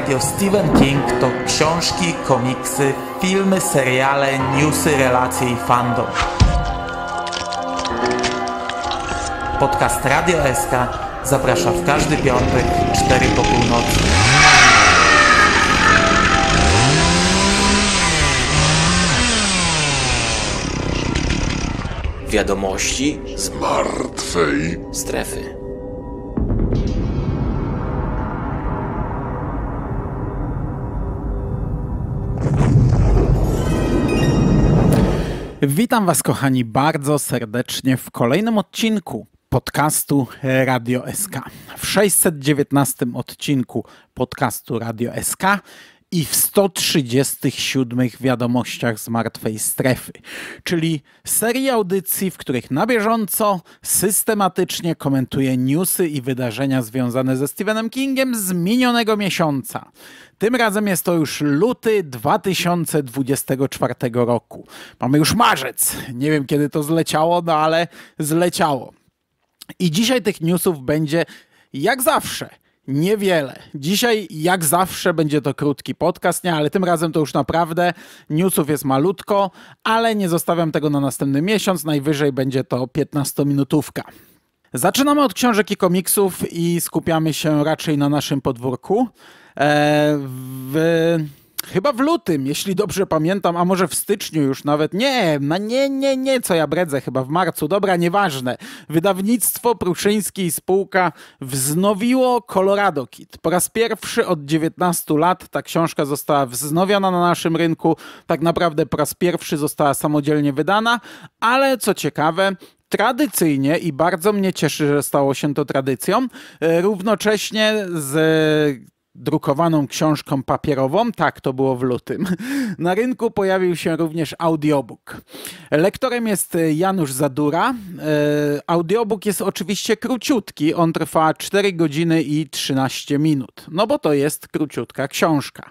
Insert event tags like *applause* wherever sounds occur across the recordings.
Radio Stephen King to książki, komiksy, filmy, seriale, newsy, relacje i fandom. Podcast Radio SK zaprasza w każdy piątek 4 po północy. Wiadomości z martwej strefy. Witam Was, kochani, bardzo serdecznie w kolejnym odcinku podcastu Radio SK. W 619 odcinku podcastu Radio SK i w 137 wiadomościach z martwej strefy, czyli serii audycji, w których na bieżąco systematycznie komentuję newsy i wydarzenia związane ze Stephenem Kingiem z minionego miesiąca. Tym razem jest to już luty 2024 roku. Mamy już marzec. Nie wiem kiedy to zleciało, no ale zleciało. I dzisiaj tych newsów będzie jak zawsze niewiele. Dzisiaj, jak zawsze, będzie to krótki podcast, nie, ale tym razem to już naprawdę newsów jest malutko, ale nie zostawiam tego na następny miesiąc. Najwyżej będzie to 15-minutówka. Zaczynamy od książek i komiksów i skupiamy się raczej na naszym podwórku. Eee, w chyba w lutym, jeśli dobrze pamiętam, a może w styczniu już nawet. Nie, no nie, nie, nie, co ja bredzę, chyba w marcu. Dobra, nieważne. Wydawnictwo Pruszyńskiej i spółka wznowiło Colorado Kid. Po raz pierwszy od 19 lat ta książka została wznowiona na naszym rynku. Tak naprawdę po raz pierwszy została samodzielnie wydana, ale co ciekawe, tradycyjnie i bardzo mnie cieszy, że stało się to tradycją, e, równocześnie z drukowaną książką papierową, tak to było w lutym, *laughs* na rynku pojawił się również audiobook. Lektorem jest e, Janusz Zadura. E, audiobook jest oczywiście króciutki, on trwa 4 godziny i 13 minut, no bo to jest króciutka książka.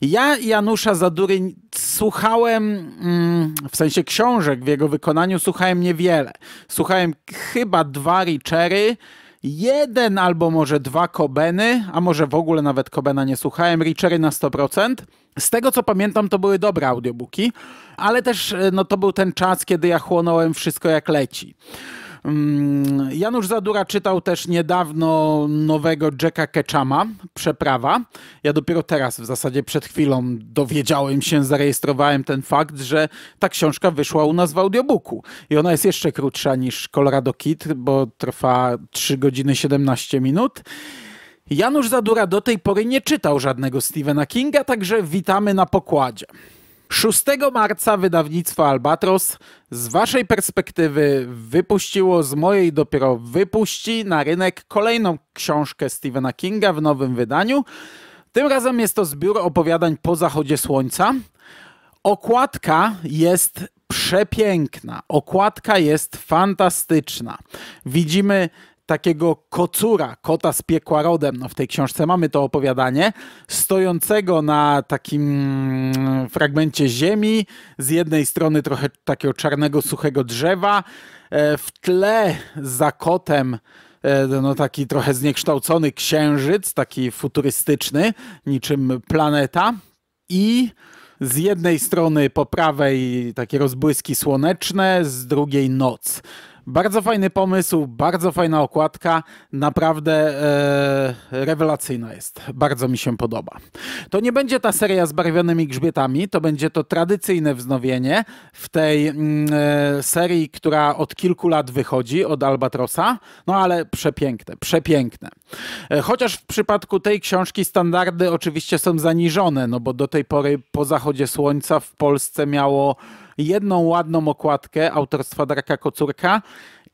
Ja Janusza Zadury słuchałem, mm, w sensie książek w jego wykonaniu słuchałem niewiele. Słuchałem chyba dwa Richery, jeden albo może dwa Kobeny, a może w ogóle nawet Kobena nie słuchałem, Richery na 100%. Z tego co pamiętam, to były dobre audiobooki, ale też e, no, to był ten czas, kiedy ja chłonąłem wszystko jak leci. Mm, Janusz Zadura czytał też niedawno nowego Jacka Ketchama, Przeprawa. Ja dopiero teraz, w zasadzie przed chwilą dowiedziałem się, zarejestrowałem ten fakt, że ta książka wyszła u nas w audiobooku. I ona jest jeszcze krótsza niż Colorado Kid, bo trwa 3 godziny 17 minut. Janusz Zadura do tej pory nie czytał żadnego Stephena Kinga, także witamy na pokładzie. 6 marca wydawnictwo Albatros z waszej perspektywy wypuściło, z mojej dopiero wypuści na rynek kolejną książkę Stephena Kinga w nowym wydaniu. Tym razem jest to zbiór opowiadań po zachodzie słońca. Okładka jest przepiękna, okładka jest fantastyczna. Widzimy takiego kocura, kota z piekła rodem, no w tej książce mamy to opowiadanie, stojącego na takim mm, fragmencie ziemi, z jednej strony trochę takiego czarnego, suchego drzewa, e, w tle za kotem e, no taki trochę zniekształcony księżyc, taki futurystyczny, niczym planeta i z jednej strony po prawej takie rozbłyski słoneczne, z drugiej noc. Bardzo fajny pomysł, bardzo fajna okładka, naprawdę e, rewelacyjna jest. Bardzo mi się podoba. To nie będzie ta seria z barwionymi grzbietami, to będzie to tradycyjne wznowienie w tej mm, e, serii, która od kilku lat wychodzi od Albatrosa, no ale przepiękne, przepiękne. E, chociaż w przypadku tej książki standardy oczywiście są zaniżone, no bo do tej pory po zachodzie słońca w Polsce miało jedną ładną okładkę autorstwa Darka Kocurka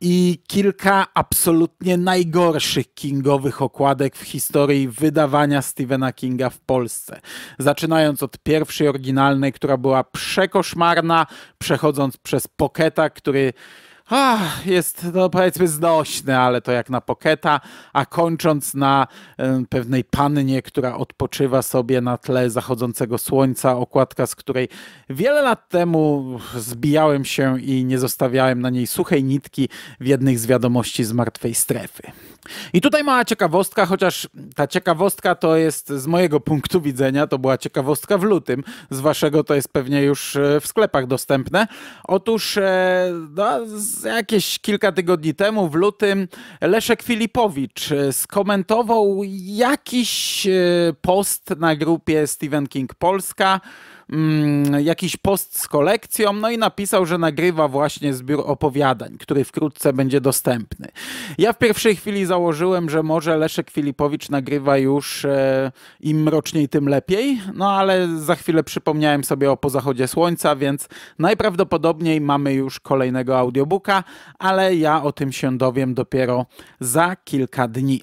i kilka absolutnie najgorszych kingowych okładek w historii wydawania Stephena Kinga w Polsce. Zaczynając od pierwszej oryginalnej, która była przekoszmarna, przechodząc przez Pocketa, który Ach, jest to powiedzmy znośne, ale to jak na poketa, a kończąc na y, pewnej pannie, która odpoczywa sobie na tle zachodzącego słońca, okładka, z której wiele lat temu zbijałem się i nie zostawiałem na niej suchej nitki w jednych z wiadomości z martwej strefy. I tutaj mała ciekawostka, chociaż ta ciekawostka to jest z mojego punktu widzenia, to była ciekawostka w lutym, z waszego to jest pewnie już e, w sklepach dostępne. Otóż e, no, jakieś kilka tygodni temu, w lutym, Leszek Filipowicz e, skomentował jakiś e, post na grupie Stephen King Polska, Mm, jakiś post z kolekcją, no i napisał, że nagrywa właśnie zbiór opowiadań, który wkrótce będzie dostępny. Ja w pierwszej chwili założyłem, że może Leszek Filipowicz nagrywa już e, im mroczniej, tym lepiej, no ale za chwilę przypomniałem sobie o pozachodzie słońca, więc najprawdopodobniej mamy już kolejnego audiobooka, ale ja o tym się dowiem dopiero za kilka dni.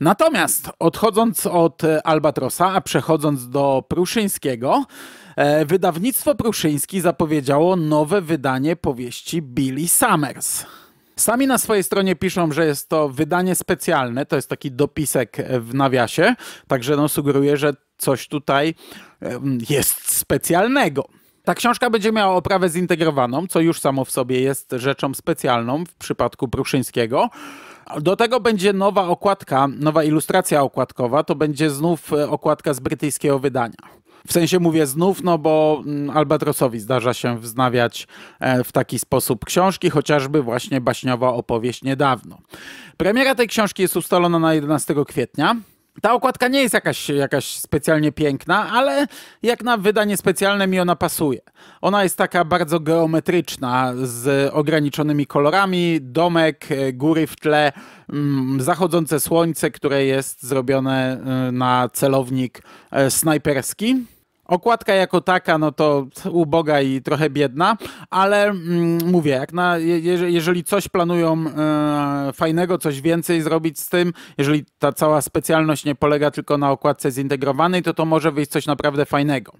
Natomiast odchodząc od e, Albatrosa, a przechodząc do Pruszyńskiego, e, wydawnictwo Pruszyński zapowiedziało nowe wydanie powieści Billy Summers. Sami na swojej stronie piszą, że jest to wydanie specjalne, to jest taki dopisek e, w nawiasie, także no, sugeruje, że coś tutaj jest specjalnego. Ta książka będzie miała oprawę zintegrowaną, co już samo w sobie jest rzeczą specjalną w przypadku Pruszyńskiego. Do tego będzie nowa okładka, nowa ilustracja okładkowa. To będzie znów e, okładka z brytyjskiego wydania. W sensie mówię znów, no bo mm, Albatrosowi zdarza się wznawiać e, w taki sposób książki, chociażby właśnie baśniowa opowieść niedawno. Premiera tej książki jest ustalona na 11 kwietnia. Ta okładka nie jest jakaś, jakaś specjalnie piękna, ale jak na wydanie specjalne mi ona pasuje. Ona jest taka bardzo geometryczna, z ograniczonymi kolorami, domek, e, góry w tle, mm, zachodzące słońce, które jest zrobione e, na celownik e, snajperski. Okładka jako taka, no to uboga i trochę biedna, ale mm, mówię, jak na, je, jeżeli coś planują e, fajnego, coś więcej zrobić z tym, jeżeli ta cała specjalność nie polega tylko na okładce zintegrowanej, to to może wyjść coś naprawdę fajnego.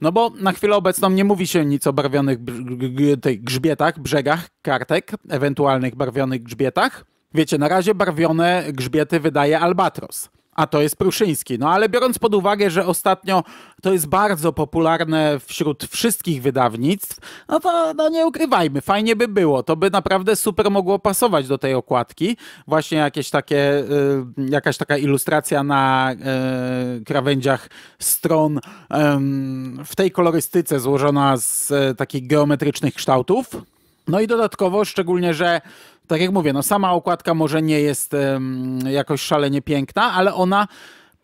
No bo na chwilę obecną nie mówi się nic o barwionych tych grzbietach, brzegach kartek, ewentualnych barwionych grzbietach. Wiecie, na razie barwione grzbiety wydaje Albatros. A to jest Pruszyński. No ale biorąc pod uwagę, że ostatnio to jest bardzo popularne wśród wszystkich wydawnictw, no to no nie ukrywajmy, fajnie by było. To by naprawdę super mogło pasować do tej okładki. Właśnie jakieś takie, y, jakaś taka ilustracja na y, krawędziach stron y, w tej kolorystyce złożona z e, takich geometrycznych kształtów. No i dodatkowo, szczególnie, że tak jak mówię, no sama okładka może nie jest um, jakoś szalenie piękna, ale ona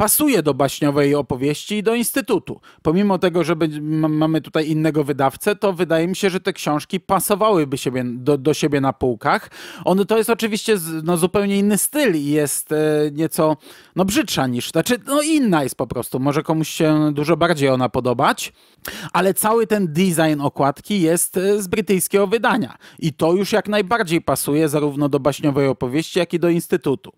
pasuje do baśniowej opowieści i do Instytutu. Pomimo tego, że mamy tutaj innego wydawcę, to wydaje mi się, że te książki pasowałyby siebie, do, do siebie na półkach. On, to jest oczywiście no, zupełnie inny styl i jest e, nieco no, brzydsza niż, znaczy no, inna jest po prostu. Może komuś się dużo bardziej ona podobać, ale cały ten design okładki jest e, z brytyjskiego wydania i to już jak najbardziej pasuje zarówno do baśniowej opowieści, jak i do Instytutu.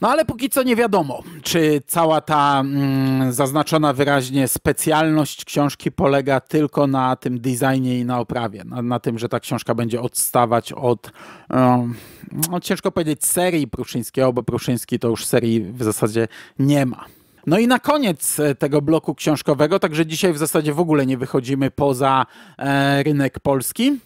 No ale póki co nie wiadomo, czy cała ta mm, zaznaczona wyraźnie specjalność książki polega tylko na tym designie i na oprawie, na, na tym, że ta książka będzie odstawać od, no, ciężko powiedzieć, serii Pruszyńskiego, bo Pruszyński to już serii w zasadzie nie ma. No i na koniec e, tego bloku książkowego, także dzisiaj w zasadzie w ogóle nie wychodzimy poza e, rynek polski.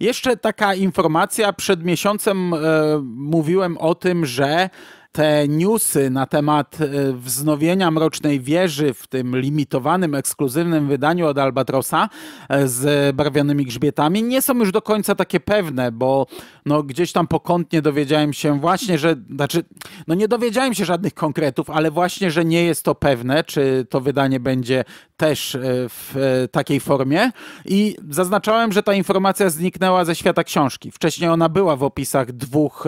Jeszcze taka informacja, przed miesiącem e, mówiłem o tym, że te newsy na temat e, wznowienia Mrocznej Wieży w tym limitowanym, ekskluzywnym wydaniu od Albatrosa e, z barwionymi grzbietami nie są już do końca takie pewne, bo no, gdzieś tam pokątnie dowiedziałem się właśnie, że, znaczy, no nie dowiedziałem się żadnych konkretów, ale właśnie, że nie jest to pewne, czy to wydanie będzie też e, w takiej formie i zaznaczałem, że ta informacja zniknęła ze świata książki. Wcześniej ona była w opisach dwóch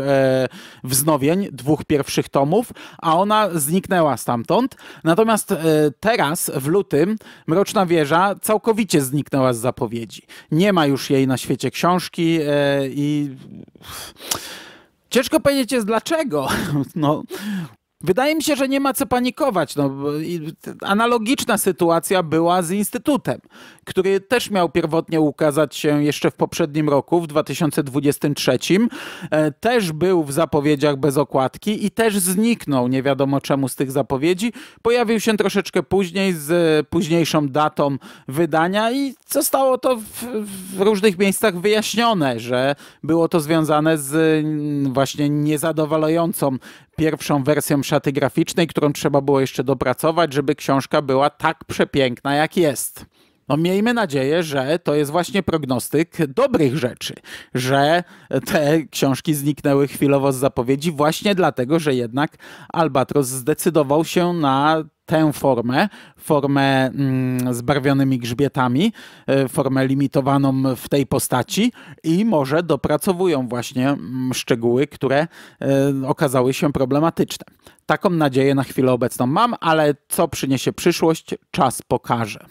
wznowień, dwóch pierwszych pierwszych tomów, a ona zniknęła stamtąd. Natomiast e, teraz, w lutym, Mroczna Wieża całkowicie zniknęła z zapowiedzi. Nie ma już jej na świecie książki e, i... Ciężko powiedzieć jest dlaczego. *laughs* No, Wydaje mi się, że nie ma co panikować. No, analogiczna sytuacja była z Instytutem, który też miał pierwotnie ukazać się jeszcze w poprzednim roku, w 2023. E, też był w zapowiedziach bez okładki i też zniknął, nie wiadomo czemu, z tych zapowiedzi. Pojawił się troszeczkę później, z późniejszą datą wydania i zostało to w, w różnych miejscach wyjaśnione, że było to związane z właśnie niezadowalającą pierwszą wersją szaty graficznej, którą trzeba było jeszcze dopracować, żeby książka była tak przepiękna, jak jest. No miejmy nadzieję, że to jest właśnie prognostyk dobrych rzeczy, że te książki zniknęły chwilowo z zapowiedzi właśnie dlatego, że jednak Albatros zdecydował się na tę formę, formę mm, z barwionymi grzbietami, e, formę limitowaną w tej postaci i może dopracowują właśnie mm, szczegóły, które e, okazały się problematyczne. Taką nadzieję na chwilę obecną mam, ale co przyniesie przyszłość, czas pokaże.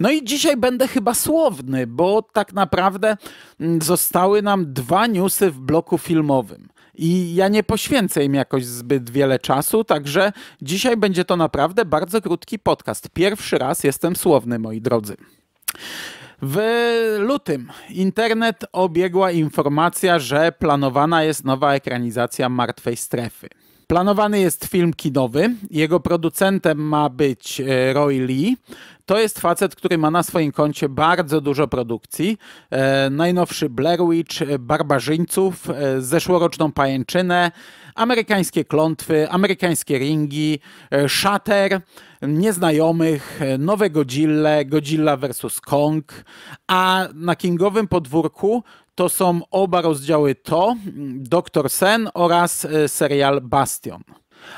No i dzisiaj będę chyba słowny, bo tak naprawdę mm, zostały nam dwa newsy w bloku filmowym i ja nie poświęcę im jakoś zbyt wiele czasu, także dzisiaj będzie to naprawdę bardzo krótki podcast. Pierwszy raz jestem słowny, moi drodzy. W lutym internet obiegła informacja, że planowana jest nowa ekranizacja Martwej Strefy. Planowany jest film kinowy. Jego producentem ma być e, Roy Lee. To jest facet, który ma na swoim koncie bardzo dużo produkcji. E, najnowszy Blair Witch, e, Barbarzyńców, zeszłoroczną Pajęczynę, amerykańskie klątwy, amerykańskie ringi, Shatter, Nieznajomych, Nowe Godzilla, Godzilla vs. Kong. A na kingowym podwórku to są oba rozdziały To, Doktor Sen oraz e, serial Bastion.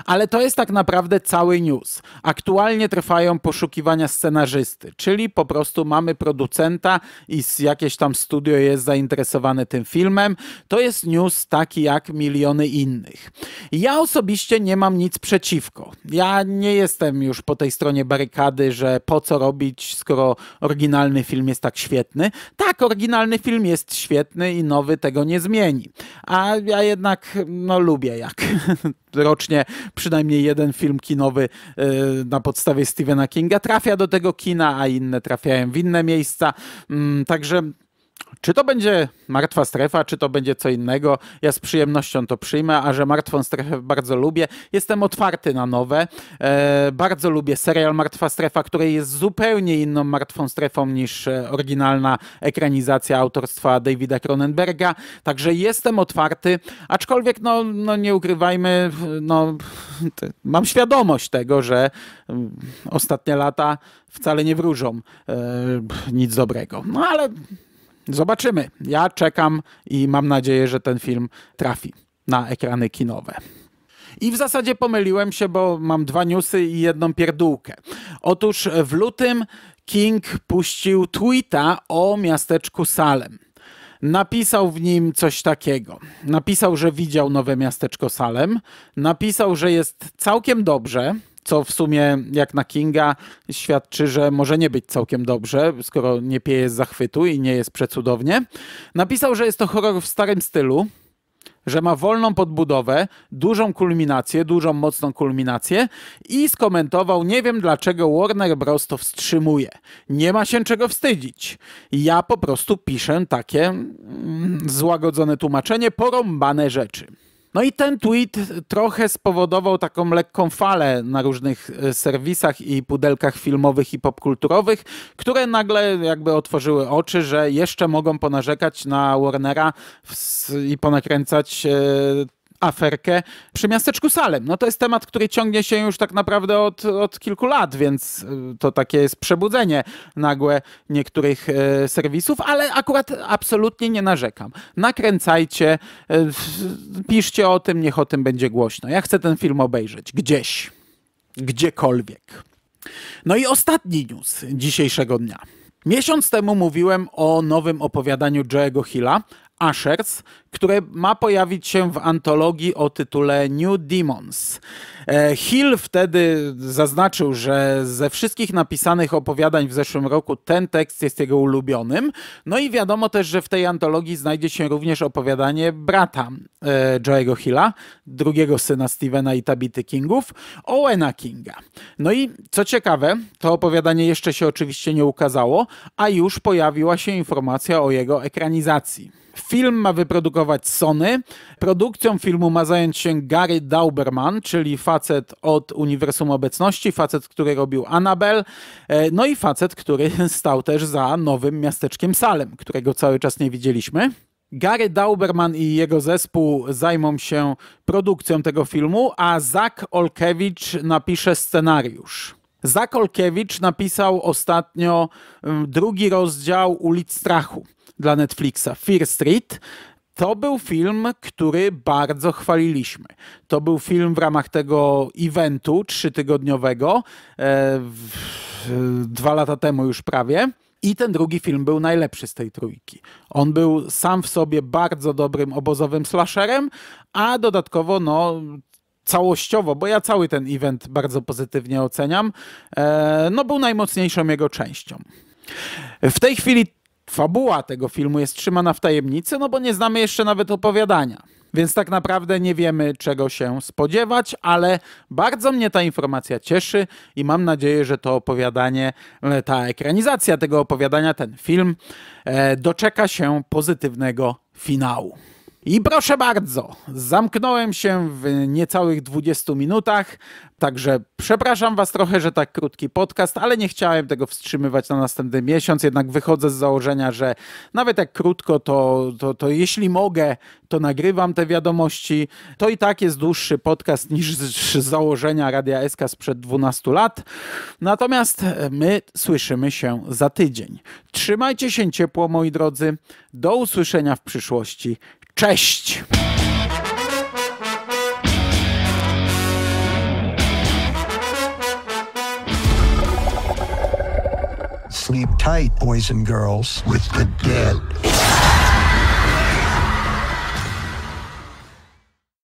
Ale to jest tak naprawdę cały news. Aktualnie trwają poszukiwania scenarzysty, czyli po prostu mamy producenta i jakieś tam studio jest zainteresowane tym filmem. To jest news taki jak miliony innych. Ja osobiście nie mam nic przeciwko. Ja nie jestem już po tej stronie barykady, że po co robić, skoro oryginalny film jest tak świetny. Tak, oryginalny film jest świetny i nowy tego nie zmieni. A ja jednak no, lubię jak *laughs* rocznie przynajmniej jeden film kinowy e, na podstawie Stephena Kinga trafia do tego kina, a inne trafiają w inne miejsca. Mm, także czy to będzie martwa strefa, czy to będzie co innego, ja z przyjemnością to przyjmę, a że martwą strefę bardzo lubię, jestem otwarty na nowe. E, bardzo lubię serial Martwa Strefa, który jest zupełnie inną martwą strefą niż e, oryginalna ekranizacja autorstwa Davida Cronenberga, także jestem otwarty, aczkolwiek no, no nie ukrywajmy, no, mam świadomość tego, że mm, ostatnie lata wcale nie wróżą e, nic dobrego. No ale Zobaczymy. Ja czekam i mam nadzieję, że ten film trafi na ekrany kinowe. I w zasadzie pomyliłem się, bo mam dwa newsy i jedną pierdółkę. Otóż w lutym King puścił tweeta o miasteczku Salem. Napisał w nim coś takiego. Napisał, że widział nowe miasteczko Salem. Napisał, że jest całkiem dobrze, co w sumie jak na Kinga świadczy, że może nie być całkiem dobrze, skoro nie pieje z zachwytu i nie jest przecudownie. Napisał, że jest to horror w starym stylu, że ma wolną podbudowę, dużą kulminację, dużą mocną kulminację i skomentował, nie wiem dlaczego Warner Bros. to wstrzymuje. Nie ma się czego wstydzić. Ja po prostu piszę takie mm, złagodzone tłumaczenie, porąbane rzeczy. No i ten tweet trochę spowodował taką lekką falę na różnych e, serwisach i pudelkach filmowych i popkulturowych, które nagle jakby otworzyły oczy, że jeszcze mogą ponarzekać na Warnera i ponakręcać e, aferkę przy miasteczku Salem. No to jest temat, który ciągnie się już tak naprawdę od, od kilku lat, więc y, to takie jest przebudzenie nagłe niektórych y, serwisów, ale akurat absolutnie nie narzekam. Nakręcajcie, y, piszcie o tym, niech o tym będzie głośno. Ja chcę ten film obejrzeć gdzieś, gdziekolwiek. No i ostatni news dzisiejszego dnia. Miesiąc temu mówiłem o nowym opowiadaniu Joe'ego Hilla, Ashers, które ma pojawić się w antologii o tytule New Demons. E, Hill wtedy zaznaczył, że ze wszystkich napisanych opowiadań w zeszłym roku ten tekst jest jego ulubionym. No i wiadomo też, że w tej antologii znajdzie się również opowiadanie brata e, Joe'ego Hilla, drugiego syna Stevena i Tabity Kingów, Owena Kinga. No i co ciekawe, to opowiadanie jeszcze się oczywiście nie ukazało, a już pojawiła się informacja o jego ekranizacji. Film ma wyprodukować Sony. Produkcją filmu ma zająć się Gary Dauberman, czyli facet od Uniwersum Obecności, facet, który robił Annabel, e, no i facet, który *laughs* stał też za nowym miasteczkiem Salem, którego cały czas nie widzieliśmy. Gary Dauberman i jego zespół zajmą się produkcją tego filmu, a Zak Olkiewicz napisze scenariusz. Zak Olkiewicz napisał ostatnio mm, drugi rozdział Ulic Strachu dla Netflixa, Fear Street, to był film, który bardzo chwaliliśmy. To był film w ramach tego eventu trzytygodniowego, e, w, dwa lata temu już prawie. I ten drugi film był najlepszy z tej trójki. On był sam w sobie bardzo dobrym obozowym slasherem, a dodatkowo no, całościowo, bo ja cały ten event bardzo pozytywnie oceniam, e, no był najmocniejszą jego częścią. W tej chwili fabuła tego filmu jest trzymana w tajemnicy, no bo nie znamy jeszcze nawet opowiadania. Więc tak naprawdę nie wiemy, czego się spodziewać, ale bardzo mnie ta informacja cieszy i mam nadzieję, że to opowiadanie, e, ta ekranizacja tego opowiadania, ten film e, doczeka się pozytywnego finału. I proszę bardzo, zamknąłem się w niecałych 20 minutach, także przepraszam Was trochę, że tak krótki podcast, ale nie chciałem tego wstrzymywać na następny miesiąc. Jednak wychodzę z założenia, że nawet jak krótko, to, to, to jeśli mogę, to nagrywam te wiadomości. To i tak jest dłuższy podcast niż z, założenia Radia SK sprzed 12 lat. Natomiast e, my słyszymy się za tydzień. Trzymajcie się ciepło, moi drodzy. Do usłyszenia w przyszłości. Cześć! Sleep tight, boys and girls, with the dead.